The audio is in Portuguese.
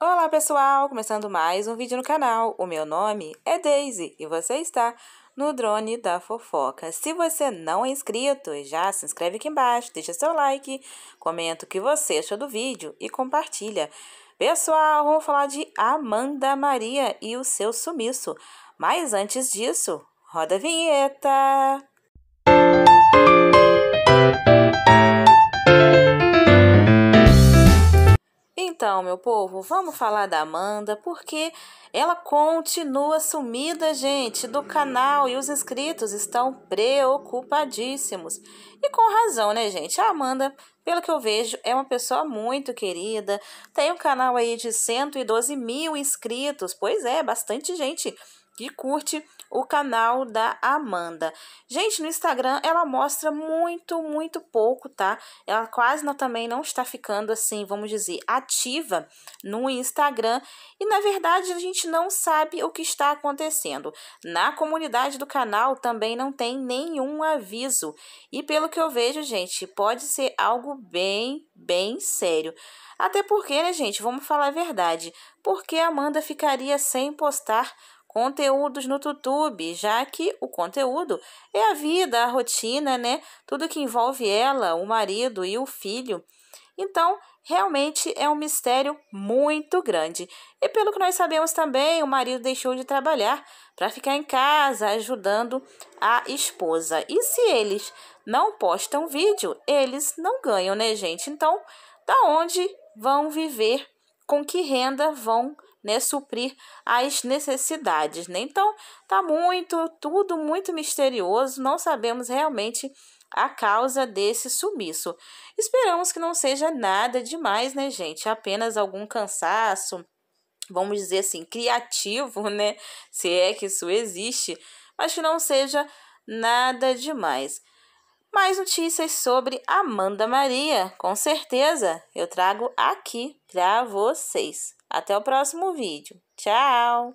Olá pessoal, começando mais um vídeo no canal. O meu nome é Daisy e você está no Drone da Fofoca. Se você não é inscrito, já se inscreve aqui embaixo, deixa seu like, comenta o que você achou do vídeo e compartilha. Pessoal, vamos falar de Amanda Maria e o seu sumiço. Mas antes disso, roda a vinheta! Música Então, meu povo, vamos falar da Amanda, porque ela continua sumida, gente, do canal e os inscritos estão preocupadíssimos. E com razão, né, gente? A Amanda, pelo que eu vejo, é uma pessoa muito querida, tem um canal aí de 112 mil inscritos, pois é, bastante gente que curte o canal da Amanda. Gente, no Instagram ela mostra muito, muito pouco, tá? Ela quase não, também não está ficando assim, vamos dizer, ativa no Instagram. E na verdade a gente não sabe o que está acontecendo. Na comunidade do canal também não tem nenhum aviso. E pelo que eu vejo, gente, pode ser algo bem, bem sério. Até porque, né, gente, vamos falar a verdade. Por que Amanda ficaria sem postar conteúdos no YouTube, já que o conteúdo é a vida, a rotina, né? Tudo que envolve ela, o marido e o filho. Então, realmente é um mistério muito grande. E pelo que nós sabemos também, o marido deixou de trabalhar para ficar em casa ajudando a esposa. E se eles não postam vídeo, eles não ganham, né, gente? Então, da onde vão viver? Com que renda vão né, suprir as necessidades. Né? Então, tá muito, tudo muito misterioso, não sabemos realmente a causa desse sumiço. Esperamos que não seja nada demais, né, gente? Apenas algum cansaço, vamos dizer assim, criativo, né? Se é que isso existe, mas que não seja nada demais. Mais notícias sobre Amanda Maria, com certeza eu trago aqui para vocês. Até o próximo vídeo. Tchau!